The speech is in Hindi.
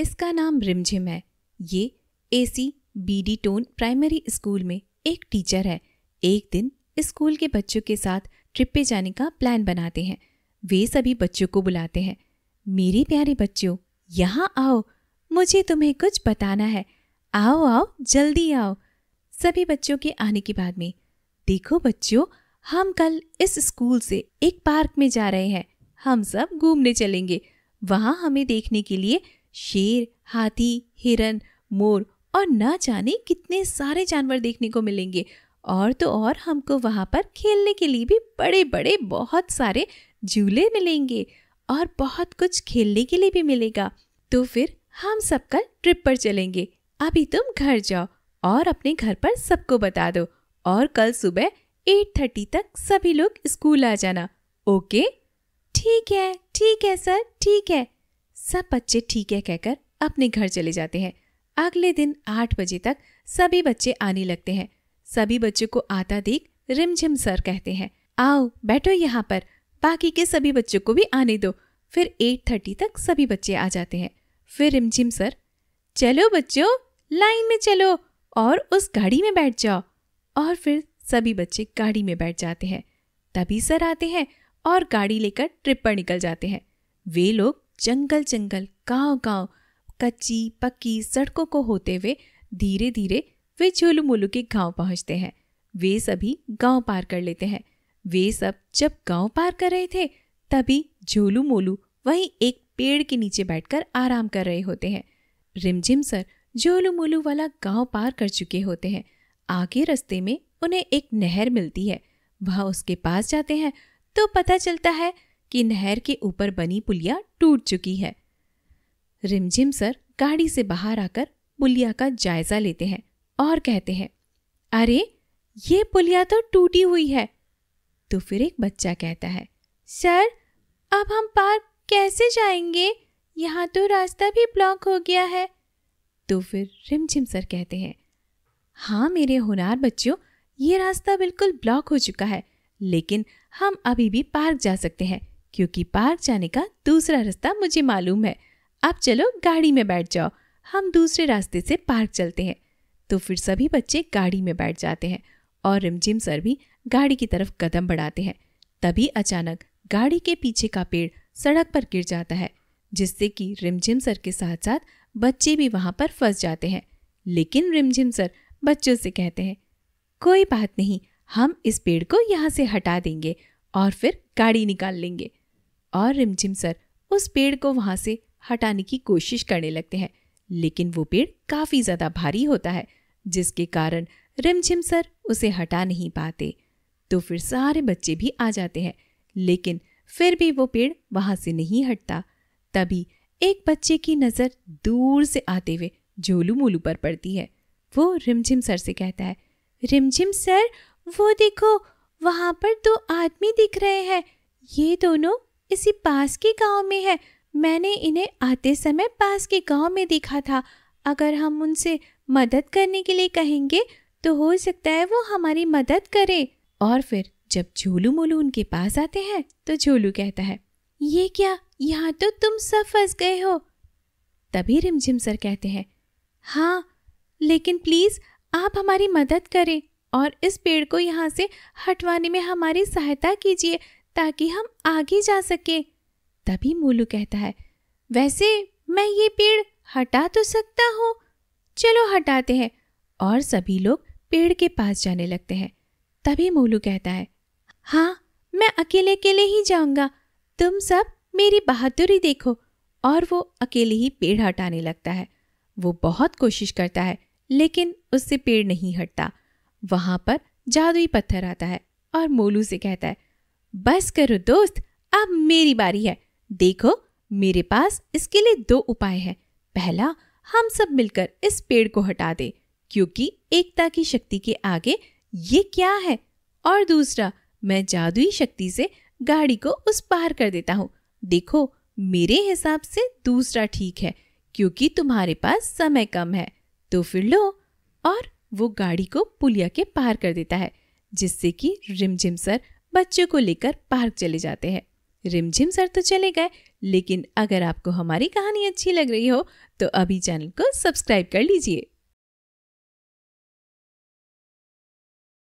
इसका नाम रिमझिम है ये A C B D tone primary school में एक टीचर है एक दिन स्कूल के बच्चों के साथ ट्रिप पे जाने का प्लान बनाते हैं वे सभी बच्चों को बुलाते हैं मेरे प्यारे बच्चों यहाँ आओ मुझे तुम्हें कुछ बताना है आओ आओ जल्दी आओ सभी बच्चों के आने के बाद में देखो बच्चों हम कल इस स्कूल से एक पार्क में जा रहे हैं हम सब घूमने चलेंगे वहाँ हमें देखने के लिए शेर हाथी हिरन मोर और ना जाने कितने सारे जानवर देखने को मिलेंगे और तो और हमको वहाँ पर खेलने के लिए भी बड़े बड़े बहुत सारे झूले मिलेंगे और बहुत कुछ खेलने के लिए भी मिलेगा तो फिर हम सब कल ट्रिप पर चलेंगे अभी तुम घर जाओ और अपने घर पर सबको बता दो और कल सुबह एट थर्टी तक सभी लोग स्कूल आ जाना ओके ठीक है ठीक है सर ठीक है सब बच्चे ठीक है कहकर अपने घर चले जाते हैं अगले दिन आठ बजे तक सभी बच्चे आने लगते हैं सभी बच्चों को आता देख रिमझिम सर कहते हैं आओ बैठो यहाँ पर बाकी के सभी बच्चों को भी आने दो फिर एट थर्टी तक सभी बच्चे आ जाते हैं फिर रिमझिम सर चलो बच्चों लाइन में चलो और उस गाड़ी में बैठ जाओ और फिर सभी बच्चे गाड़ी में बैठ जाते हैं तभी सर आते हैं और गाड़ी लेकर ट्रिप पर निकल जाते हैं वे लोग जंगल जंगल गांव गांव कच्ची पक्की सड़कों को होते हुए धीरे धीरे वे झोलूमोलू के गांव पहुंचते हैं वे सभी गांव पार कर लेते हैं वे सब जब गांव पार कर रहे थे तभी झोलू मोलू वहीं एक पेड़ के नीचे बैठकर आराम कर रहे होते हैं रिमझिम सर झोलू मोलू वाला गांव पार कर चुके होते हैं आगे रास्ते में उन्हें एक नहर मिलती है वह उसके पास जाते हैं तो पता चलता है कि नहर के ऊपर बनी पुलिया टूट चुकी है रिमझिम सर गाड़ी से बाहर आकर पुलिया का जायजा लेते हैं और कहते हैं अरे ये पुलिया तो टूटी हुई है तो फिर एक बच्चा कहता है सर अब हम पार्क कैसे जाएंगे यहाँ तो रास्ता भी ब्लॉक हो गया है तो फिर रिमझिम सर कहते हैं हाँ मेरे होनार बच्चों ये रास्ता बिल्कुल ब्लॉक हो चुका है लेकिन हम अभी भी पार्क जा सकते हैं क्योंकि पार्क जाने का दूसरा रास्ता मुझे मालूम है आप चलो गाड़ी में बैठ जाओ हम दूसरे रास्ते से पार्क चलते हैं तो फिर सभी बच्चे गाड़ी में बैठ जाते हैं और रिमझिम सर भी गाड़ी की तरफ कदम बढ़ाते हैं तभी अचानक गाड़ी के पीछे का पेड़ सड़क पर गिर जाता है जिससे कि रिमझिम सर के साथ साथ बच्चे भी वहाँ पर फंस जाते हैं लेकिन रिमझिम सर बच्चों से कहते हैं कोई बात नहीं हम इस पेड़ को यहाँ से हटा देंगे और फिर गाड़ी निकाल लेंगे और रिमझिम सर उस पेड़ को वहां से हटाने की कोशिश करने लगते हैं लेकिन वो पेड़ काफ़ी ज़्यादा भारी होता है जिसके कारण रिमझिम सर उसे हटा नहीं पाते तो फिर सारे बच्चे भी आ जाते हैं लेकिन फिर भी वो पेड़ वहां से नहीं हटता तभी एक बच्चे की नज़र दूर से आते हुए झोलू मोलू पर पड़ती है वो रिमझिम सर से कहता है रिमझिम सर वो देखो वहां पर दो आदमी दिख रहे हैं ये दोनों इसी पास के गांव में है मैंने इन्हें आते समय पास के गांव में देखा था अगर हम उनसे मदद करने के लिए कहेंगे तो हो सकता है वो हमारी मदद करे और फिर जब झोलू मोलू उनके पास आते हैं तो झोलू कहता है ये क्या यहाँ तो तुम सब फंस गए हो तभी रिमझिम सर कहते हैं हाँ लेकिन प्लीज़ आप हमारी मदद करें और इस पेड़ को यहाँ से हटवाने में हमारी सहायता कीजिए ताकि हम आगे जा सके तभी मोलू कहता है वैसे मैं ये पेड़ हटा तो सकता हूँ चलो हटाते हैं और सभी लोग पेड़ के पास जाने लगते हैं तभी मोलू कहता है हाँ मैं अकेले अकेले ही जाऊंगा तुम सब मेरी बहादुरी देखो और वो अकेले ही पेड़ हटाने लगता है वो बहुत कोशिश करता है लेकिन उससे पेड़ नहीं हटता वहां पर जादुई पत्थर आता है और मोलू से कहता है बस करो दोस्त अब मेरी बारी है देखो मेरे पास इसके लिए दो उपाय हैं पहला हम सब मिलकर इस पेड़ को हटा दे क्योंकि एकता की शक्ति के आगे ये क्या है और दूसरा मैं जादुई शक्ति से गाड़ी को उस पार कर देता हूँ देखो मेरे हिसाब से दूसरा ठीक है क्योंकि तुम्हारे पास समय कम है तो फिर लो और वो गाड़ी को पुलिया के पार कर देता है जिससे कि रिमझिम सर बच्चों को लेकर पार्क चले जाते हैं रिमझिम सर तो चले गए लेकिन अगर आपको हमारी कहानी अच्छी लग रही हो तो अभी चैनल को सब्सक्राइब कर लीजिए